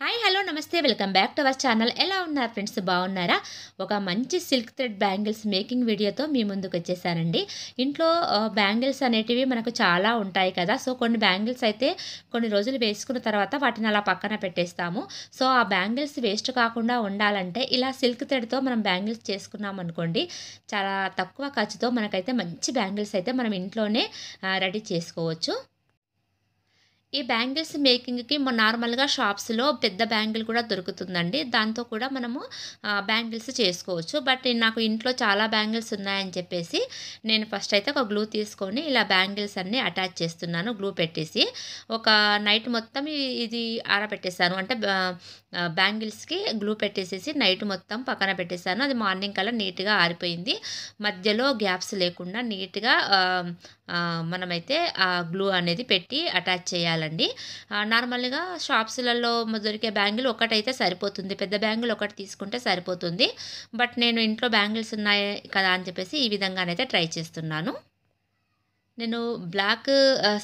hi hello నమస్తే welcome back to our channel ఎలా ఉన్నారు ఫ్రెండ్స్ బాగున్నారా ఒక మంచి సిల్క్ థ్రెడ్ బ్యాంగిల్స్ మేకింగ్ వీడియోతో మీ ముందుకు వచ్చేసానండి ఇంట్లో బ్యాంగిల్స్ అనేటివి మనకు చాలా ఉంటాయి కదా సో కొన్ని బ్యాంగిల్స్ అయితే కొన్ని రోజులు వేసుకున్న తర్వాత వాటిని అలా పక్కన పెట్టేస్తాము సో ఆ బ్యాంగిల్స్ వేస్ట్ కాకుండా ఉండాలంటే ఇలా సిల్క్ థ్రెడ్తో మనం బ్యాంగిల్స్ చేసుకున్నాం అనుకోండి చాలా తక్కువ ఖర్చుతో మనకైతే మంచి బ్యాంగిల్స్ అయితే మనం ఇంట్లోనే రెడీ చేసుకోవచ్చు ఈ బ్యాంగిల్స్ మేకింగ్కి నార్మల్గా షాప్స్లో పెద్ద బ్యాంగిల్ కూడా దొరుకుతుందండి దాంతో కూడా మనము బ్యాంగిల్స్ చేసుకోవచ్చు బట్ నాకు ఇంట్లో చాలా బ్యాంగిల్స్ ఉన్నాయని చెప్పేసి నేను ఫస్ట్ అయితే ఒక గ్లూ తీసుకొని ఇలా బ్యాంగిల్స్ అన్నీ అటాచ్ చేస్తున్నాను గ్లూ పెట్టేసి ఒక నైట్ మొత్తం ఇది ఆరబెట్టేశాను అంటే బ్యాంగిల్స్కి గ్లూ పెట్టేసేసి నైట్ మొత్తం పక్కన పెట్టేశాను అది మార్నింగ్ కల్లా నీట్గా ఆరిపోయింది మధ్యలో గ్యాప్స్ లేకుండా నీట్గా మనమైతే ఆ గ్లూ అనేది పెట్టి అటాచ్ చేయాలండి నార్మల్గా షాప్స్లలో దొరికే బ్యాంగిల్ ఒకటైతే సరిపోతుంది పెద్ద బ్యాంగిల్ ఒకటి తీసుకుంటే సరిపోతుంది బట్ నేను ఇంట్లో బ్యాంగిల్స్ ఉన్నాయి కదా అని చెప్పేసి ఈ విధంగానైతే ట్రై చేస్తున్నాను నేను బ్లాక్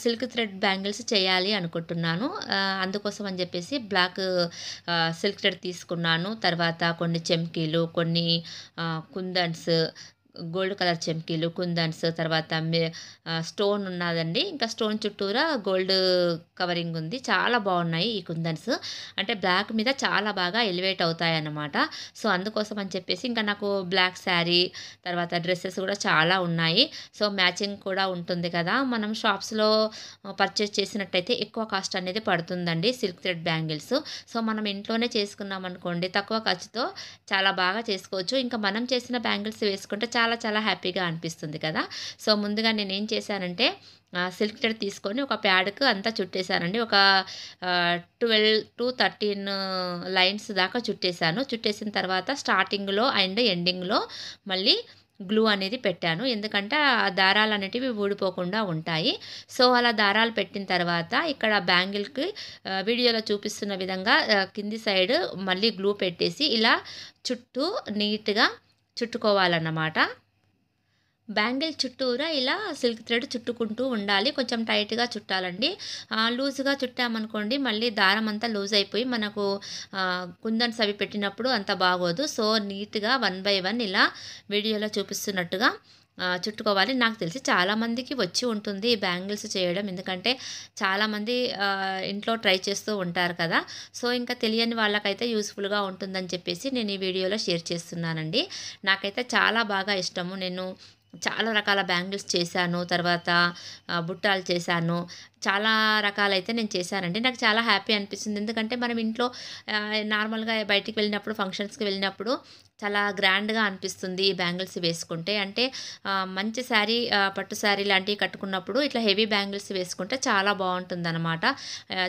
సిల్క్ థ్రెడ్ బ్యాంగిల్స్ చేయాలి అనుకుంటున్నాను అందుకోసం అని చెప్పేసి బ్లాక్ సిల్క్ థ్రెడ్ తీసుకున్నాను తర్వాత కొన్ని చెమ్కీలు కొన్ని కుందన్స్ గోల్డ్ కలర్ చెంకీలు కుందన్స్ తర్వాత స్టోన్ ఉన్నదండి ఇంకా స్టోన్ చుట్టూరా గోల్డ్ కవరింగ్ ఉంది చాలా బాగున్నాయి ఈ కుందన్స్ అంటే బ్లాక్ మీద చాలా బాగా ఎలివేట్ అవుతాయి అన్నమాట సో అందుకోసం అని చెప్పేసి ఇంకా నాకు బ్లాక్ శారీ తర్వాత డ్రెస్సెస్ కూడా చాలా ఉన్నాయి సో మ్యాచింగ్ కూడా ఉంటుంది కదా మనం షాప్స్లో పర్చేస్ చేసినట్టయితే ఎక్కువ కాస్ట్ అనేది పడుతుందండి సిల్క్ థ్రెడ్ బ్యాంగిల్స్ సో మనం ఇంట్లోనే చేసుకున్నాం అనుకోండి తక్కువ ఖర్చుతో చాలా బాగా చేసుకోవచ్చు ఇంకా మనం చేసిన బ్యాంగిల్స్ వేసుకుంటే చాలా చాలా చాలా హ్యాపీగా అనిపిస్తుంది కదా సో ముందుగా నేను ఏం చేశానంటే సిల్క్ థ్రెడ్ తీసుకొని ఒక ప్యాడ్కు అంతా చుట్టేశానండి ఒక ట్వెల్వ్ టు థర్టీన్ లైన్స్ దాకా చుట్టేశాను చుట్టేసిన తర్వాత స్టార్టింగ్లో అండ్ ఎండింగ్లో మళ్ళీ గ్లూ అనేది పెట్టాను ఎందుకంటే ఆ దారాలు అనేటివి ఊడిపోకుండా ఉంటాయి సో అలా దారాలు పెట్టిన తర్వాత ఇక్కడ బ్యాంగిల్కి వీడియోలో చూపిస్తున్న విధంగా కింది సైడ్ మళ్ళీ గ్లూ పెట్టేసి ఇలా చుట్టూ నీట్గా చుట్టుకోవాలన్నమాట బ్యాంగిల్ చుట్టూరా ఇలా సిల్క్ థ్రెడ్ చుట్టుకుంటూ ఉండాలి కొంచెం టైట్గా చుట్టాలండి లూజ్గా చుట్టామనుకోండి మళ్ళీ దారం అంతా లూజ్ అయిపోయి మనకు కుందన్స్ అవి పెట్టినప్పుడు అంత బాగోదు సో నీట్గా వన్ బై వన్ ఇలా వీడియోలో చూపిస్తున్నట్టుగా చుట్టుకోవాలి నాకు తెలిసి చాలామందికి వచ్చి ఉంటుంది ఈ బ్యాంగిల్స్ చేయడం ఎందుకంటే చాలామంది ఇంట్లో ట్రై చేస్తూ ఉంటారు కదా సో ఇంకా తెలియని వాళ్ళకైతే యూస్ఫుల్గా ఉంటుందని చెప్పేసి నేను ఈ వీడియోలో షేర్ చేస్తున్నానండి నాకైతే చాలా బాగా ఇష్టము నేను చాలా రకాల బ్యాంగిల్స్ చేశాను తర్వాత బుట్టాలు చేశాను చాలా రకాలైతే నేను చేశానండి నాకు చాలా హ్యాపీ అనిపిస్తుంది ఎందుకంటే మనం ఇంట్లో నార్మల్గా బయటికి వెళ్ళినప్పుడు ఫంక్షన్స్కి వెళ్ళినప్పుడు చాలా గ్రాండ్గా అనిపిస్తుంది ఈ బ్యాంగిల్స్ వేసుకుంటే అంటే మంచి శారీ పట్టు శారీ లాంటివి కట్టుకున్నప్పుడు ఇట్లా హెవీ బ్యాంగిల్స్ వేసుకుంటే చాలా బాగుంటుంది అనమాట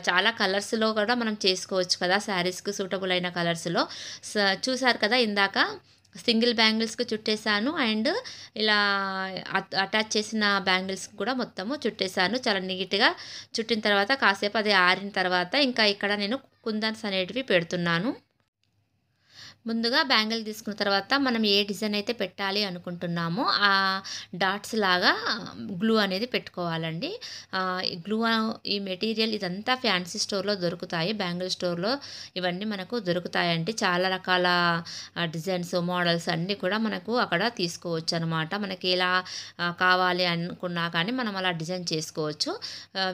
చాలా కలర్స్లో కూడా మనం చేసుకోవచ్చు కదా శారీస్కి సూటబుల్ అయిన కలర్స్లో చూసారు కదా ఇందాక సింగిల్ బ్యాంగిల్స్కి చుట్టేశాను అండ్ ఇలా అటాచ్ చేసిన బ్యాంగిల్స్ కూడా మొత్తము చుట్టేశాను చాలా నీట్గా చుట్టిన తర్వాత కాసేపు అది ఆరిన తర్వాత ఇంకా ఇక్కడ నేను కుందన్స్ అనేటివి పెడుతున్నాను ముందుగా బ్యాంగిల్ తీసుకున్న తర్వాత మనం ఏ డిజైన్ అయితే పెట్టాలి అనుకుంటున్నామో ఆ డాట్స్ లాగా గ్లూ అనేది పెట్టుకోవాలండి గ్లూ ఈ మెటీరియల్ ఇదంతా ఫ్యాన్సీ స్టోర్లో దొరుకుతాయి బ్యాంగిల్ స్టోర్లో ఇవన్నీ మనకు దొరుకుతాయండి చాలా రకాల డిజైన్స్ మోడల్స్ అన్నీ కూడా మనకు అక్కడ తీసుకోవచ్చు అనమాట మనకి ఎలా కావాలి అనుకున్నా కానీ మనం అలా డిజైన్ చేసుకోవచ్చు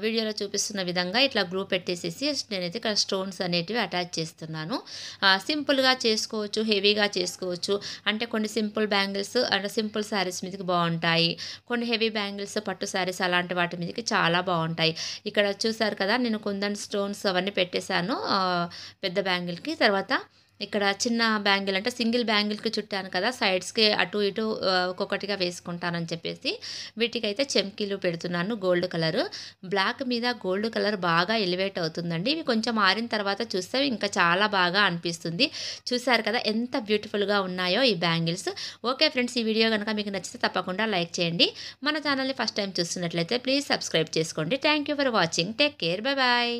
వీడియోలో చూపిస్తున్న విధంగా ఇట్లా గ్లూ పెట్టేసేసి నేనైతే ఇక్కడ స్టోన్స్ అనేటివి అటాచ్ చేస్తున్నాను సింపుల్గా చేసుకో చేసుకోవచ్చు హెవీగా చేసుకోవచ్చు అంటే కొన్ని సింపుల్ బ్యాంగిల్స్ అంటే సింపుల్ శారీస్ మీదకి బాగుంటాయి కొన్ని హెవీ బ్యాంగిల్స్ పట్టు శారీస్ అలాంటి వాటి మీదకి చాలా బాగుంటాయి ఇక్కడ చూసారు కదా నేను కుందన్ స్టోన్స్ అవన్నీ పెట్టేశాను పెద్ద బ్యాంగిల్కి తర్వాత ఇక్కడ చిన్న బ్యాంగిల్ అంటే సింగిల్ బ్యాంగిల్కి చుట్టాను కదా సైడ్స్కి అటు ఇటు ఒక్కొక్కటిగా వేసుకుంటానని చెప్పేసి వీటికైతే చెమ్కీలు పెడుతున్నాను గోల్డ్ కలర్ బ్లాక్ మీద గోల్డ్ కలర్ బాగా ఎలివేట్ అవుతుందండి ఇవి కొంచెం ఆరిన తర్వాత చూస్తే ఇంకా చాలా బాగా అనిపిస్తుంది చూసారు కదా ఎంత బ్యూటిఫుల్గా ఉన్నాయో ఈ బ్యాంగిల్స్ ఓకే ఫ్రెండ్స్ ఈ వీడియో కనుక మీకు నచ్చితే తప్పకుండా లైక్ చేయండి మన ఛానల్ని ఫస్ట్ టైం చూస్తున్నట్లయితే ప్లీజ్ సబ్స్క్రైబ్ చేసుకోండి thank for watching take care bye